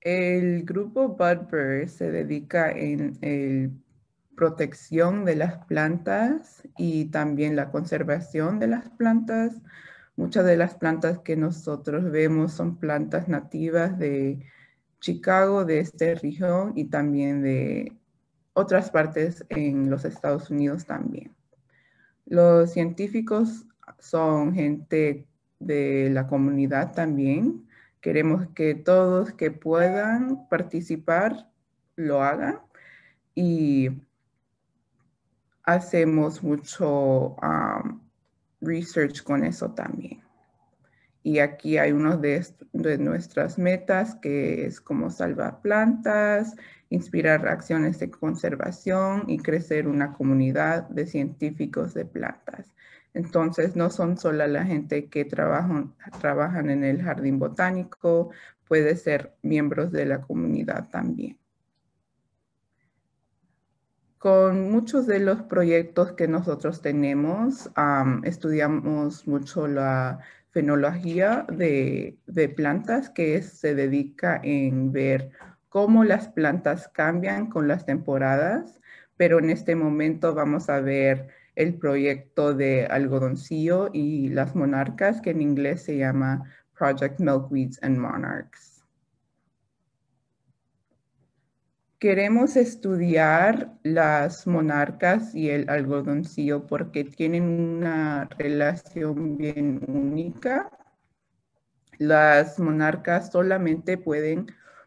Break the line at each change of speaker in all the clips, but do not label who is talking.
El grupo Budbird se dedica en eh, protección de las plantas y también la conservación de las plantas. Muchas de las plantas que nosotros vemos son plantas nativas de Chicago, de este región y también de otras partes en los Estados Unidos también. Los científicos son gente de la comunidad también Queremos que todos que puedan participar lo hagan y hacemos mucho um, research con eso también. Y aquí hay uno de, de, nuestras metas que es como salvar plantas, inspirar acciones de conservación y crecer una comunidad de científicos de plantas. Entonces, no son solo la gente que trabajan, en el jardín botánico, puede ser miembros de la comunidad también. Con muchos de los proyectos que nosotros tenemos, estudiamos mucho la fenología de, plantas que se dedica en ver cómo las plantas cambian con las temporadas, pero en este momento vamos a ver el proyecto de algodoncillo y las monarcas, que en inglés se llama Project Milkweeds and Monarchs. Queremos estudiar las monarcas y el algodoncillo porque tienen una relación bien única. Las monarcas solamente pueden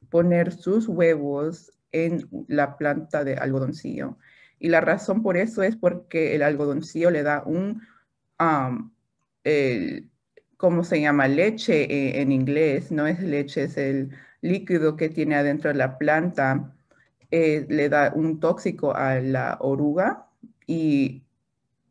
poner sus huevos en la planta de algodoncillo y la razón por eso es porque el algodoncillo le da un, ¿cómo se llama? Leche e, en inglés, no es leche, es el líquido que tiene adentro de la planta, eh, le da un tóxico a la oruga y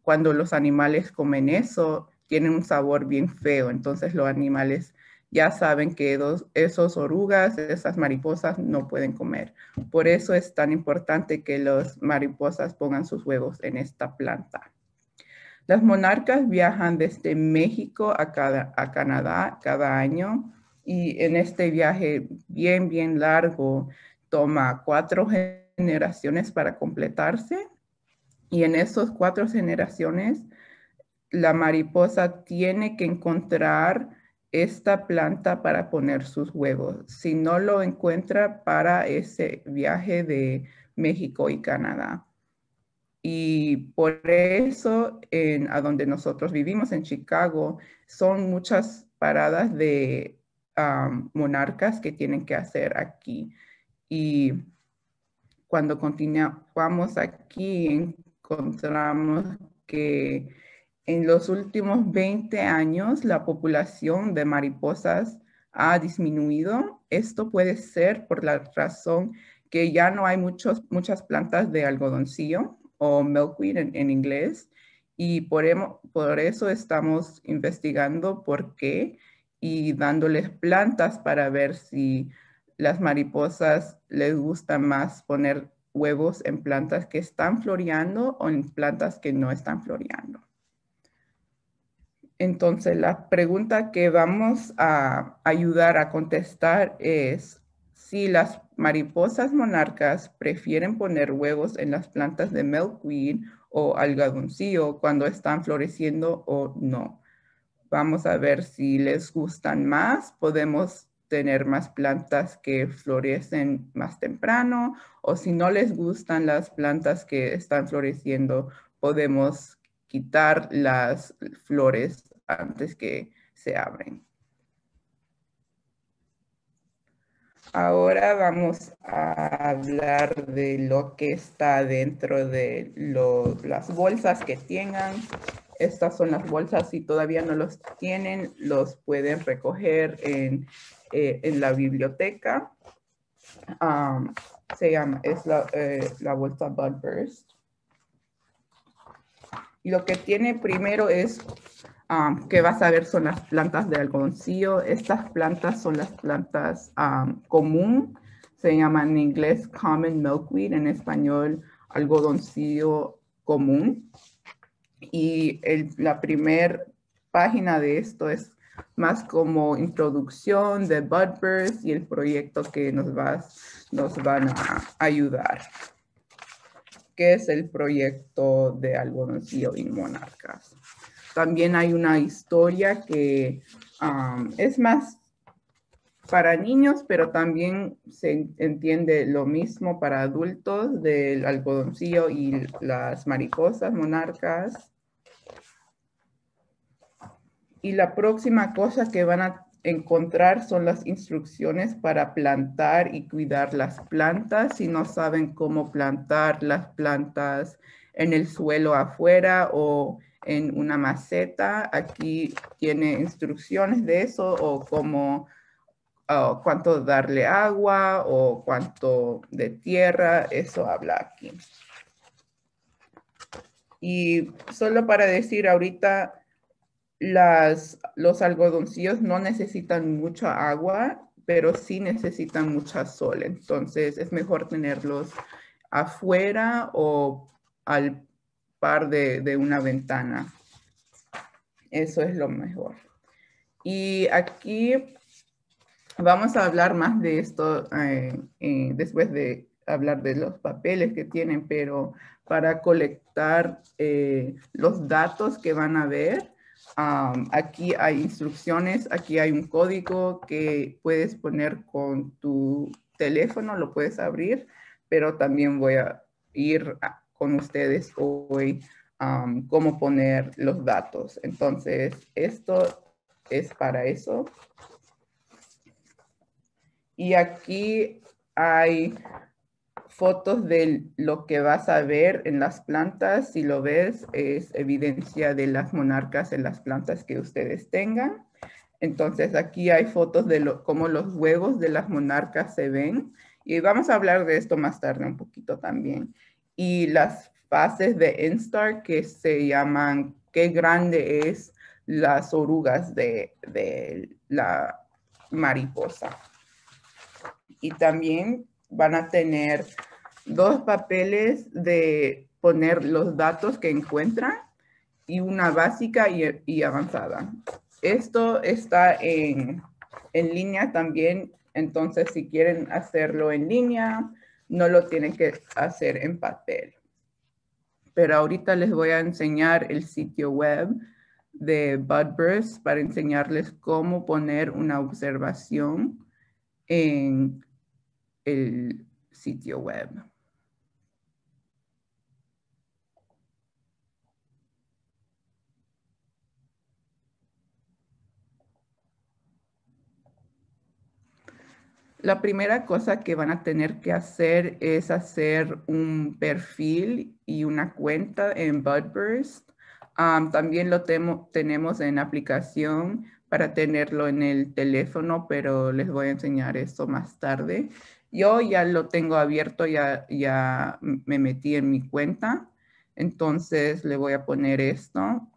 cuando los animales comen eso, tienen un sabor bien feo, entonces los animales ya saben que esos orugas, esas mariposas no pueden comer. Por eso es tan importante que las mariposas pongan sus huevos en esta planta. Las monarcas viajan desde México a, a Canadá cada año y en este viaje bien, bien largo toma cuatro generaciones para completarse y en esas cuatro generaciones la mariposa tiene que encontrar esta planta para poner sus huevos. Si no lo encuentra para ese viaje de México y Canadá. Y por eso, en, a donde nosotros vivimos, en Chicago, son muchas paradas de monarcas que tienen que hacer aquí. Y cuando continuamos aquí, encontramos que en los últimos 20 años, la población de mariposas ha disminuido. Esto puede ser por la razón que ya no hay muchos, muchas plantas de algodoncillo o milkweed en, inglés y por, eso estamos investigando por qué y dándoles plantas para ver si las mariposas les gusta más poner huevos en plantas que están floreando o en plantas que no están floreando. Entonces, la pregunta que vamos a ayudar a contestar es si las mariposas monarcas prefieren poner huevos en las plantas de milkweed o algodoncillo cuando están floreciendo o no. Vamos a ver si les gustan más. Podemos tener más plantas que florecen más temprano o si no les gustan las plantas que están floreciendo, podemos quitar las flores antes que se abren. Ahora vamos a hablar de lo que está dentro de las bolsas que tengan. Estas son las bolsas, si todavía no los tienen, los pueden recoger en, eh, la biblioteca. Um, se llama, es la, eh, la bolsa Budburst. Lo que tiene primero es que vas a ver son las plantas de algodoncillo. Estas plantas son las plantas común, se llaman en inglés common milkweed, en español algodoncillo común. Y la primera página de esto es más como introducción de Budbirds y el proyecto que nos, nos van a ayudar, ¿Qué es el proyecto de algodoncillo y monarcas. También hay una historia que es más para niños, pero también se entiende lo mismo para adultos del algodoncillo y las mariposas monarcas. Y la próxima cosa que van a encontrar son las instrucciones para plantar y cuidar las plantas. Si no saben cómo plantar las plantas en el suelo afuera o en una maceta. Aquí tiene instrucciones de eso o cómo cuánto darle agua o cuánto de tierra, eso habla aquí. Y solo para decir ahorita, las, los algodoncillos no necesitan mucha agua, pero sí necesitan mucha sol. Entonces es mejor tenerlos afuera o al de, una ventana. Eso es lo mejor. Y aquí vamos a hablar más de esto eh, eh, después de hablar de los papeles que tienen, pero para colectar eh, los datos que van a ver, ah, aquí hay instrucciones, aquí hay un código que puedes poner con tu teléfono, lo puedes abrir, pero también voy a ir con ustedes hoy um, cómo poner los datos. Entonces, esto es para eso. Y aquí hay fotos de lo que vas a ver en las plantas. Si lo ves, es evidencia de las monarcas en las plantas que ustedes tengan. Entonces aquí hay fotos de cómo los huevos de las monarcas se ven. Y vamos a hablar de esto más tarde un poquito también y las fases de Instar que se llaman qué grande es las orugas de, la mariposa. Y también van a tener dos papeles de poner los datos que encuentran y una básica y, avanzada. Esto está en, en, línea también, entonces si quieren hacerlo en línea no lo tienen que hacer en papel. Pero ahorita les voy a enseñar el sitio web de Budburst para enseñarles cómo poner una observación en el sitio web. La primera cosa que van a tener que hacer es hacer un perfil y una cuenta en Budburst. también lo tenemos en aplicación para tenerlo en el teléfono, pero les voy a enseñar esto más tarde. Yo ya lo tengo abierto, ya, ya me metí en mi cuenta. Entonces le voy a poner esto.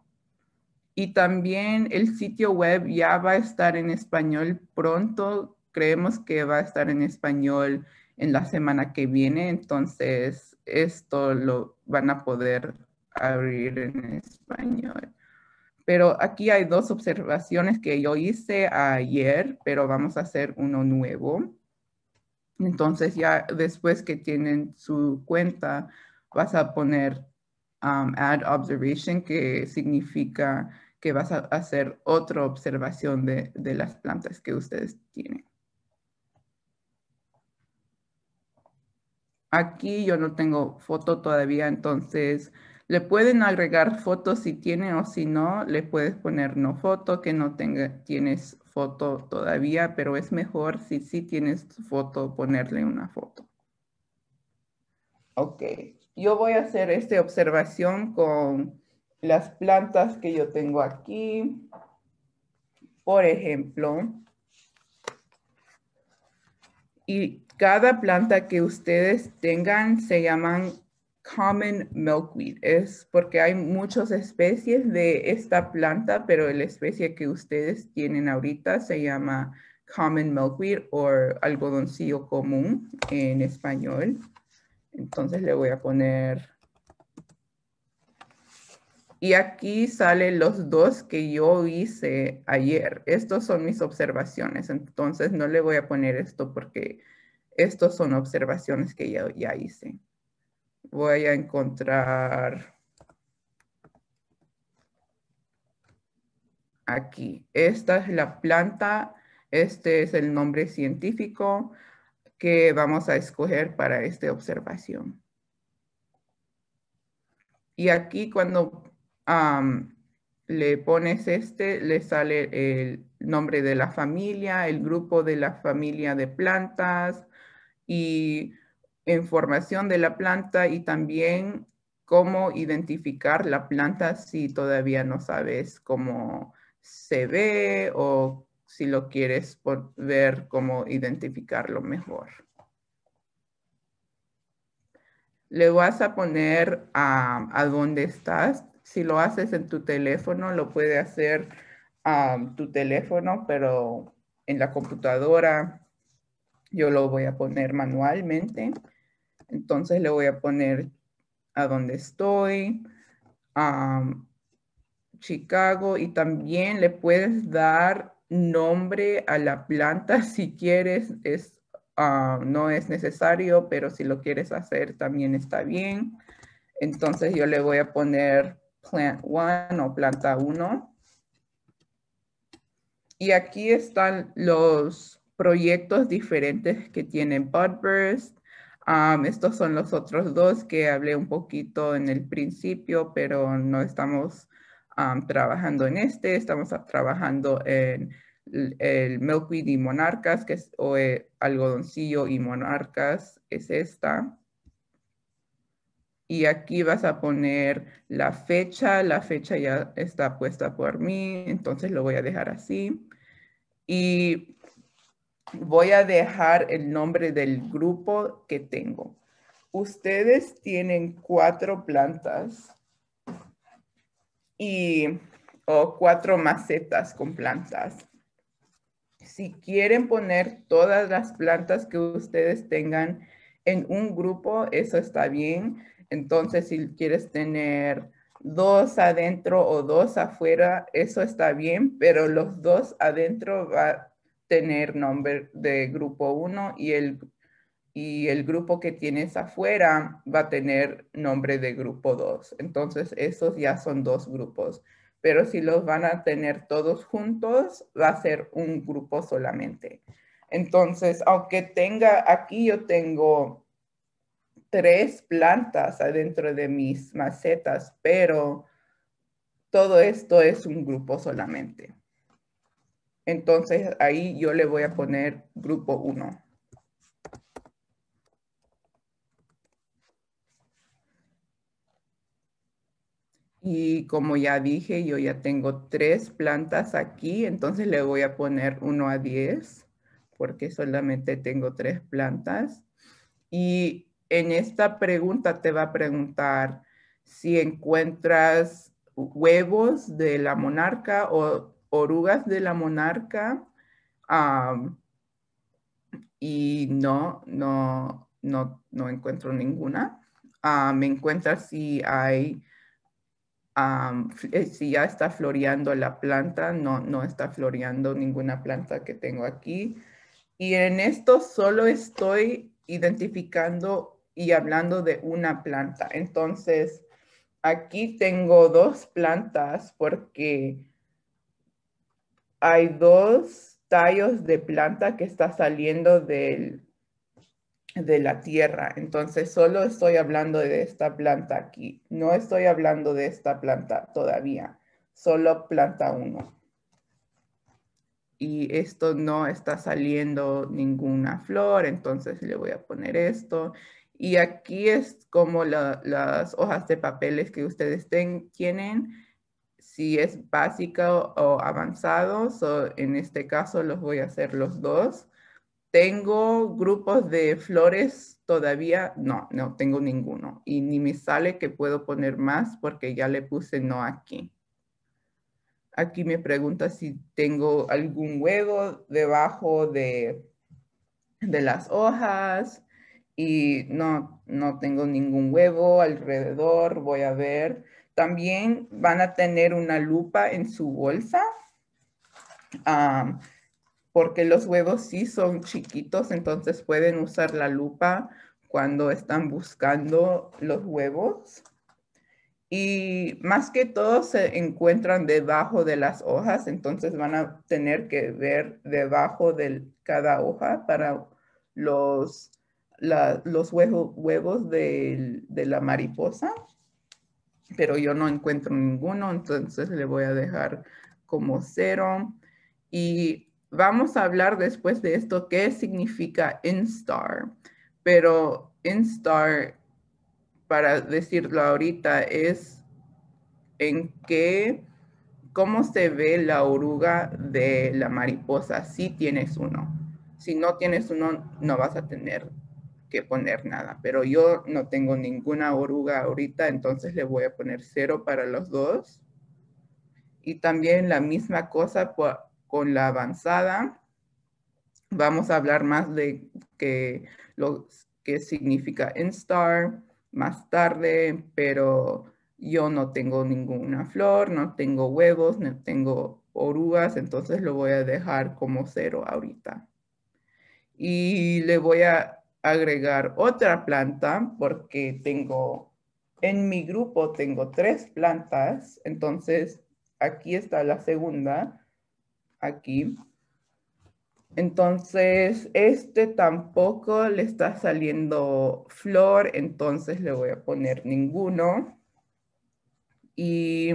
Y también el sitio web ya va a estar en español pronto creemos que va a estar en español en la semana que viene, entonces esto lo van a poder abrir en español. Pero aquí hay dos observaciones que yo hice ayer, pero vamos a hacer uno nuevo. Entonces ya después que tienen su cuenta, vas a poner um, add observation, que significa que vas a hacer otra observación de las plantas que ustedes tienen. Aquí yo no tengo foto todavía, entonces le pueden agregar fotos si tiene o si no, le puedes poner no foto, que no tienes foto todavía, pero es mejor si sí tienes foto, ponerle una foto. Ok, yo voy a hacer esta observación con las plantas que yo tengo aquí. Por ejemplo, y cada planta que ustedes tengan se llaman common milkweed. Es porque hay muchas especies de esta planta, pero la especie que ustedes tienen ahorita se llama common milkweed o algodoncillo común en español. Entonces le voy a poner y aquí salen los dos que yo hice ayer. Estos son mis observaciones, entonces no le voy a poner esto porque estos son observaciones que yo ya hice. Voy a encontrar aquí. Esta es la planta, este es el nombre científico que vamos a escoger para esta observación. Y aquí cuando le pones este, le sale el nombre de la familia, el grupo de la familia de plantas y información de la planta y también cómo identificar la planta si todavía no sabes cómo se ve o si lo quieres ver cómo identificarlo mejor. Le vas a poner a dónde estás si lo haces en tu teléfono, lo puede hacer tu teléfono, pero en la computadora yo lo voy a poner manualmente. Entonces le voy a poner a dónde estoy, Chicago, y también le puedes dar nombre a la planta si quieres, es, ah, no es necesario, pero si lo quieres hacer también está bien. Entonces yo le voy a poner plant one o planta 1. Y aquí están los proyectos diferentes que tienen Budburst. estos son los otros dos que hablé un poquito en el principio, pero no estamos trabajando en este. Estamos trabajando en el, milkweed y monarcas, que es o, eh, algodoncillo y monarcas, es esta y aquí vas a poner la fecha, la fecha ya está puesta por mí, entonces lo voy a dejar así. Y voy a dejar el nombre del grupo que tengo. Ustedes tienen cuatro plantas y o cuatro macetas con plantas. Si quieren poner todas las plantas que ustedes tengan en un grupo, eso está bien entonces, si quieres tener dos adentro o dos afuera, eso está bien, pero los dos adentro va a tener nombre de grupo 1 y el, y el grupo que tienes afuera va a tener nombre de grupo 2. Entonces, esos ya son dos grupos, pero si los van a tener todos juntos, va a ser un grupo solamente. Entonces, aunque tenga, aquí yo tengo tres plantas adentro de mis macetas, pero todo esto es un grupo solamente. Entonces ahí yo le voy a poner grupo 1. Y como ya dije, yo ya tengo tres plantas aquí, entonces le voy a poner 1 a 10 porque solamente tengo tres plantas. Y en esta pregunta te va a preguntar si encuentras huevos de la monarca o orugas de la monarca. y no, no, no, no encuentro ninguna. Ah, me encuentras si hay, eh, si ya está floreando la planta, no, no está floreando ninguna planta que tengo aquí. Y en esto solo estoy identificando y hablando de una planta. Entonces, aquí tengo dos plantas porque hay dos tallos de planta que está saliendo de la tierra. Entonces, solo estoy hablando de esta planta aquí. No estoy hablando de esta planta todavía, solo planta uno. Y esto no está saliendo ninguna flor, entonces le voy a poner esto y aquí es como las hojas de papeles que ustedes tienen, si es básica o avanzado. en este caso los voy a hacer los dos. Tengo grupos de flores todavía, no, no tengo ninguno. Y ni me sale que puedo poner más porque ya le puse no aquí. Aquí me pregunta si tengo algún huevo debajo de, de las hojas y no, no tengo ningún huevo alrededor, voy a ver. También van a tener una lupa en su bolsa, porque los huevos sí son chiquitos, entonces pueden usar la lupa cuando están buscando los huevos. Y más que todo se encuentran debajo de las hojas, entonces van a tener que ver debajo de cada hoja para los los huevos de, de la mariposa, pero yo no encuentro ninguno, entonces le voy a dejar como cero. Y vamos a hablar después de esto qué significa instar, pero instar, para decirlo ahorita, es en qué, cómo se ve la oruga de la mariposa, si tienes uno. Si no tienes uno, no vas a tener poner nada, pero yo no tengo ninguna oruga ahorita, entonces le voy a poner cero para los dos. Y también la misma cosa con la avanzada. Vamos a hablar más de que, lo que significa instar más tarde, pero yo no tengo ninguna flor, no tengo huevos, no tengo orugas, entonces lo voy a dejar como cero ahorita. Y le voy a agregar otra planta porque tengo, en mi grupo tengo tres plantas, entonces aquí está la segunda, aquí. Entonces, este tampoco le está saliendo flor, entonces le voy a poner ninguno. Y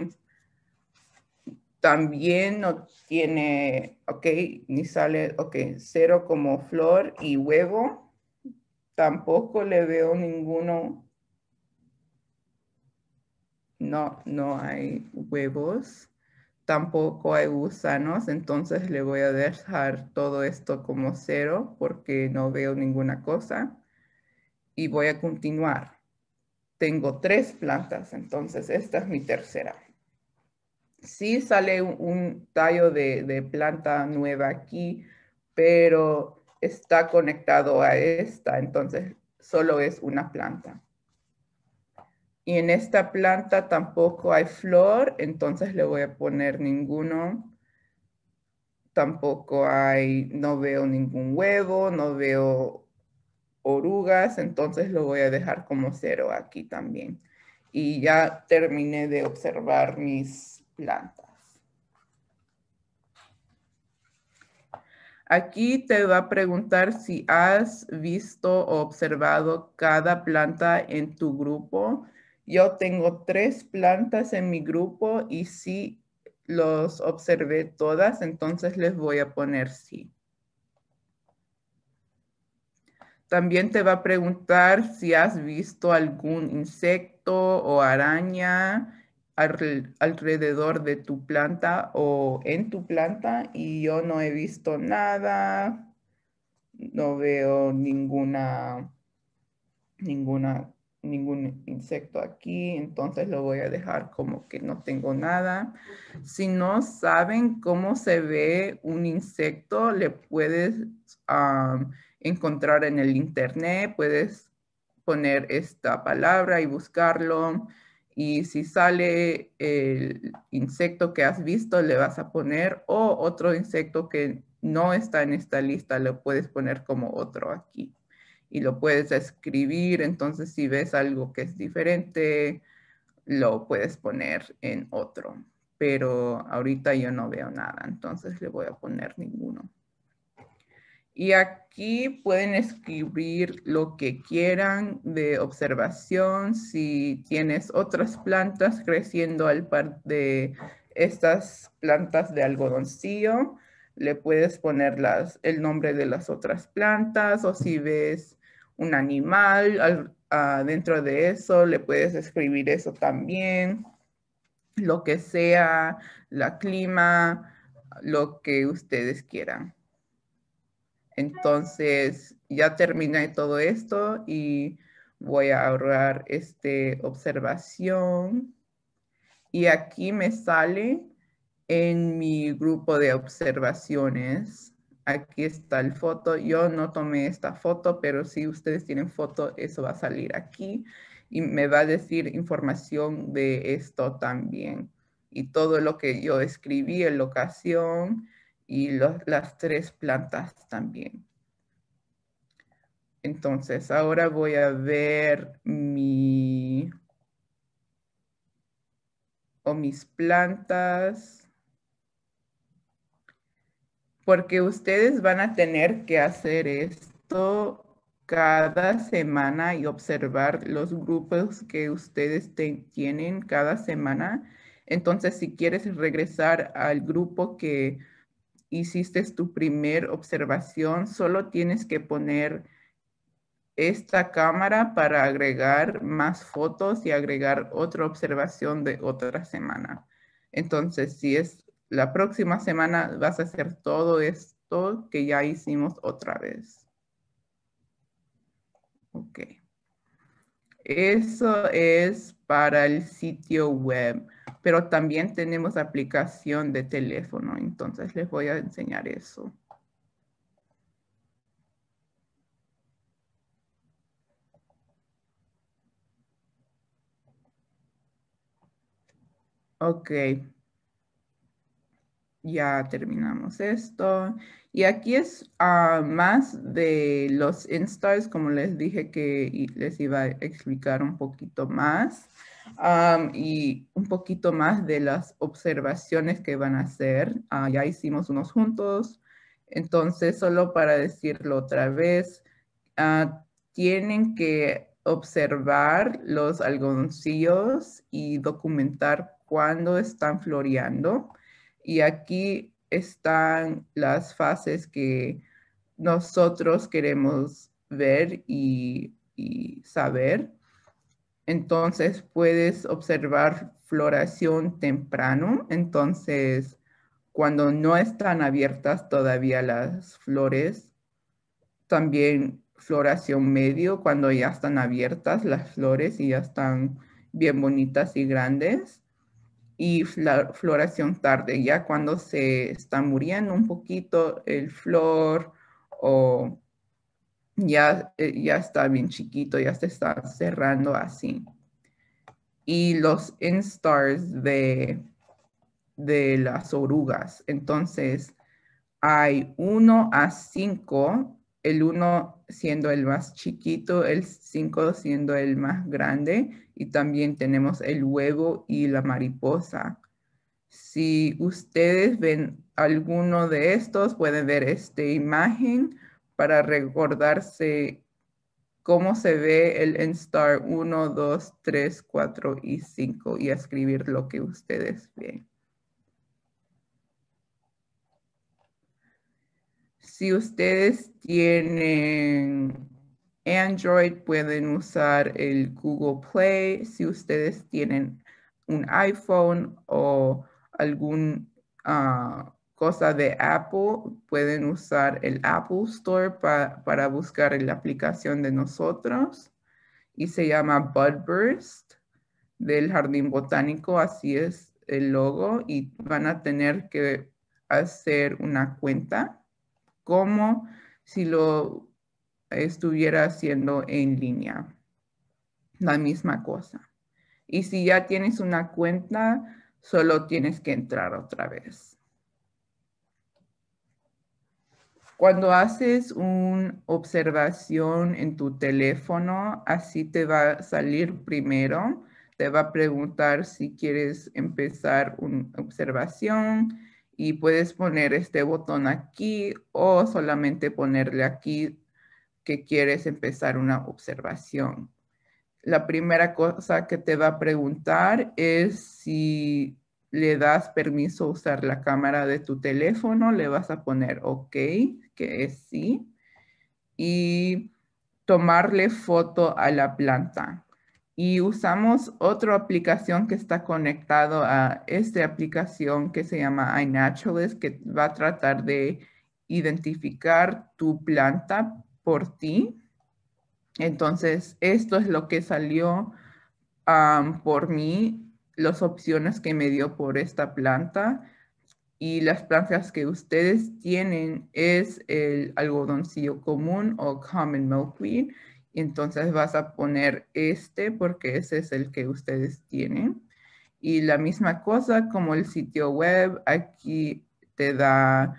también no tiene, ok, ni sale, ok, cero como flor y huevo tampoco le veo ninguno. No, no hay huevos. Tampoco hay gusanos. Entonces le voy a dejar todo esto como cero porque no veo ninguna cosa. Y voy a continuar. Tengo tres plantas, entonces esta es mi tercera. sí sale un, tallo de planta nueva aquí, pero está conectado a esta, entonces solo es una planta. Y en esta planta tampoco hay flor, entonces le voy a poner ninguno. Tampoco hay, no veo ningún huevo, no veo orugas, entonces lo voy a dejar como cero aquí también. Y ya terminé de observar mis plantas. Aquí te va a preguntar si has visto o observado cada planta en tu grupo. Yo tengo tres plantas en mi grupo y sí los observé todas, entonces les voy a poner sí. También te va a preguntar si has visto algún insecto o araña alrededor de tu planta o en tu planta y yo no he visto nada, no veo ninguna, ninguna, ningún insecto aquí, entonces lo voy a dejar como que no tengo nada. Si no saben cómo se ve un insecto, le puedes encontrar en el internet, puedes poner esta palabra y buscarlo y si sale el insecto que has visto, le vas a poner o otro insecto que no está en esta lista, lo puedes poner como otro aquí y lo puedes escribir. Entonces, si ves algo que es diferente, lo puedes poner en otro. Pero ahorita yo no veo nada, entonces le voy a poner ninguno. Y aquí pueden escribir lo que quieran de observación, si tienes otras plantas creciendo al par de estas plantas de algodoncillo, le puedes poner el nombre de las otras plantas o si ves un animal dentro de eso, le puedes escribir eso también, lo que sea, la clima, lo que ustedes quieran. Entonces, ya terminé todo esto y voy a ahorrar esta observación. Y aquí me sale en mi grupo de observaciones. Aquí está el foto. Yo no tomé esta foto, pero si ustedes tienen foto, eso va a salir aquí. Y me va a decir información de esto también. Y todo lo que yo escribí en la ocasión, y las tres plantas también. Entonces, ahora voy a ver mi o mis plantas porque ustedes van a tener que hacer esto cada semana y observar los grupos que ustedes tienen cada semana. Entonces, si quieres regresar al grupo que hiciste tu primer observación, solo tienes que poner esta cámara para agregar más fotos y agregar otra observación de otra semana. Entonces, si es la próxima semana, vas a hacer todo esto que ya hicimos otra vez. Ok. Eso es para el sitio web pero también tenemos aplicación de teléfono, entonces les voy a enseñar eso. Ok. Ya terminamos esto. Y aquí es ah, más de los installs como les dije que les iba a explicar un poquito más y un poquito más de las observaciones que van a hacer. Ah, ya hicimos unos juntos, entonces solo para decirlo otra vez, ah, tienen que observar los algodoncillos y documentar cuándo están floreando. Y aquí están las fases que nosotros queremos ver y saber. Entonces puedes observar floración temprano, entonces cuando no están abiertas todavía las flores, también floración medio, cuando ya están abiertas las flores y ya están bien bonitas y grandes, y floración tarde, ya cuando se está muriendo un poquito el flor o ya, eh, ya está bien chiquito, ya se está cerrando así. Y los instars de, de las orugas. Entonces, hay uno a cinco, el uno siendo el más chiquito, el cinco siendo el más grande, y también tenemos el huevo y la mariposa. Si ustedes ven alguno de estos, pueden ver esta imagen para recordarse cómo se ve el NSTAR 1, 2, 3, 4 y 5 y escribir lo que ustedes ven. Si ustedes tienen Android, pueden usar el Google Play. Si ustedes tienen un iPhone o algún ah, Cosa de Apple, pueden usar el Apple Store para buscar la aplicación de nosotros y se llama Budburst del Jardín Botánico, así es el logo y van a tener que hacer una cuenta como si lo estuviera haciendo en línea. La misma cosa. Y si ya tienes una cuenta, solo tienes que entrar otra vez. Cuando haces una observación en tu teléfono, así te va a salir primero. Te va a preguntar si quieres empezar una observación y puedes poner este botón aquí o solamente ponerle aquí que quieres empezar una observación. La primera cosa que te va a preguntar es si le das permiso a usar la cámara de tu teléfono, le vas a poner OK, que es sí, y tomarle foto a la planta. Y usamos otra aplicación que está conectado a esta aplicación que se llama iNaturalist, que va a tratar de identificar tu planta por ti. Entonces, esto es lo que salió por mí las opciones que me dio por esta planta y las plantas que ustedes tienen es el algodoncillo común o common milkweed. Entonces vas a poner este porque ese es el que ustedes tienen. Y la misma cosa como el sitio web, aquí te da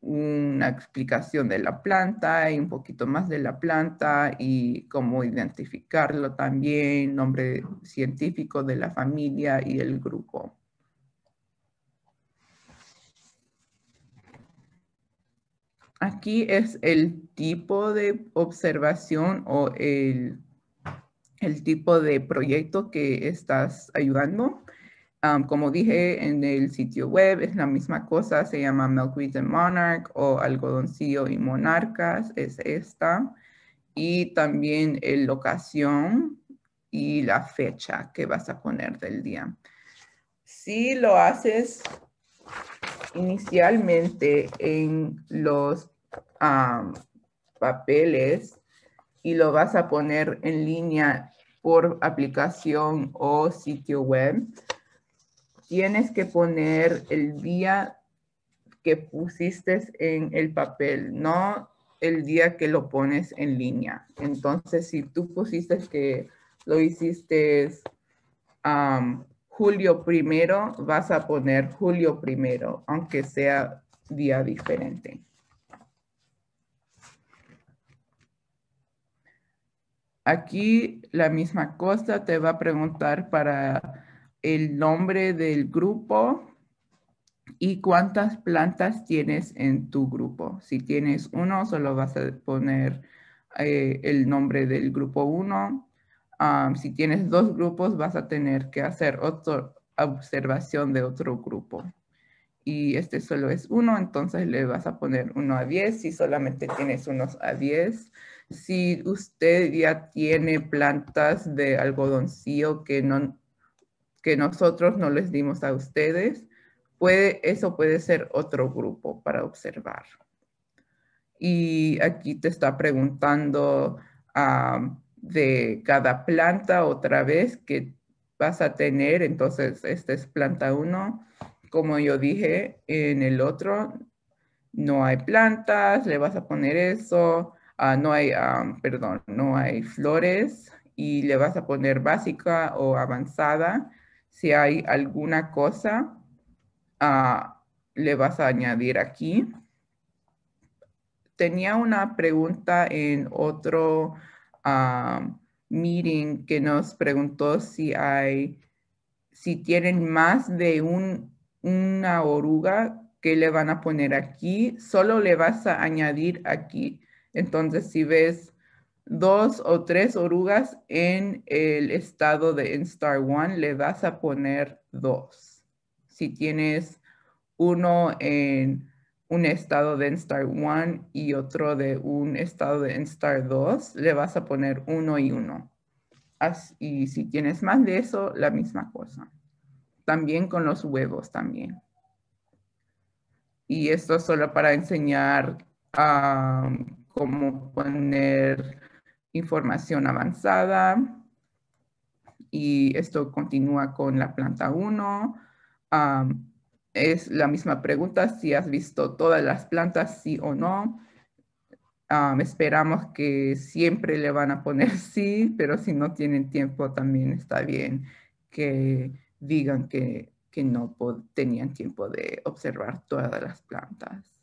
una explicación de la planta y un poquito más de la planta y cómo identificarlo también, nombre científico de la familia y el grupo. Aquí es el tipo de observación o el, el tipo de proyecto que estás ayudando como dije en el sitio web, es la misma cosa, se llama Milkweed and Monarch o Algodoncillo y Monarcas, es esta. Y también la locación y la fecha que vas a poner del día. Si lo haces inicialmente en los papeles y lo vas a poner en línea por aplicación o sitio web, tienes que poner el día que pusiste en el papel, no el día que lo pones en línea. Entonces, si tú pusiste que lo hiciste julio primero, vas a poner julio primero, aunque sea día diferente. Aquí la misma cosa te va a preguntar para el nombre del grupo y cuántas plantas tienes en tu grupo. Si tienes uno, solo vas a poner eh, el nombre del grupo uno. Ah, si tienes dos grupos, vas a tener que hacer otra observación de otro grupo. Y este solo es uno, entonces le vas a poner uno a 10 si solamente tienes unos a 10. Si usted ya tiene plantas de algodoncillo que no que nosotros no les dimos a ustedes, puede, eso puede ser otro grupo para observar. Y aquí te está preguntando de cada planta otra vez que vas a tener. Entonces, esta es planta 1. Como yo dije en el otro, no hay plantas, le vas a poner eso. Ah, no hay, perdón, no hay flores y le vas a poner básica o avanzada si hay alguna cosa, ah, le vas a añadir aquí. Tenía una pregunta en otro ah, meeting que nos preguntó si hay, si tienen más de una oruga, que le van a poner aquí? Solo le vas a añadir aquí. Entonces, si ves dos o tres orugas en el estado de star One, le vas a poner dos. Si tienes uno en un estado de star One y otro de un estado de star 2, le vas a poner uno y uno. y si tienes más de eso, la misma cosa. También con los huevos también. Y esto solo para enseñar cómo poner información avanzada. Y esto continúa con la planta 1. Ah, es la misma pregunta, si has visto todas las plantas, sí o no. Ah, esperamos que siempre le van a poner sí, pero si no tienen tiempo también está bien que digan que, que no tenían tiempo de observar todas las plantas.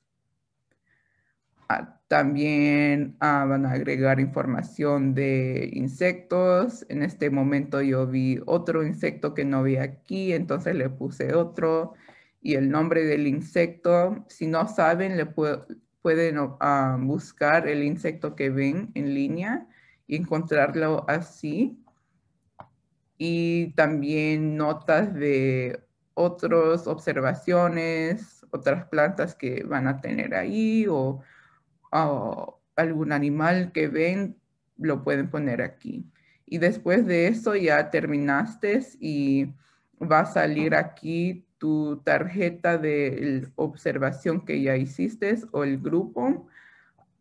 Ah, también ah, van a agregar información de insectos. En este momento yo vi otro insecto que no vi aquí, entonces le puse otro y el nombre del insecto. Si no saben, le pueden ah, buscar el insecto que ven en línea y encontrarlo así. Y también notas de otras observaciones, otras plantas que van a tener ahí o o algún animal que ven, lo pueden poner aquí. Y después de eso ya terminaste y va a salir aquí tu tarjeta de observación que ya hiciste o el grupo.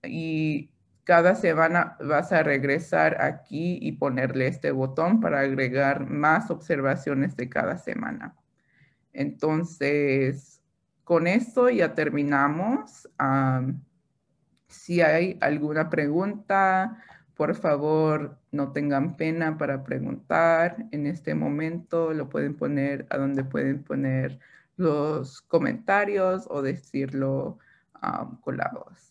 Y cada semana vas a regresar aquí y ponerle este botón para agregar más observaciones de cada semana. Entonces, con esto ya terminamos. Si hay alguna pregunta, por favor, no tengan pena para preguntar. En este momento lo pueden poner a donde pueden poner los comentarios o decirlo ah, la voz.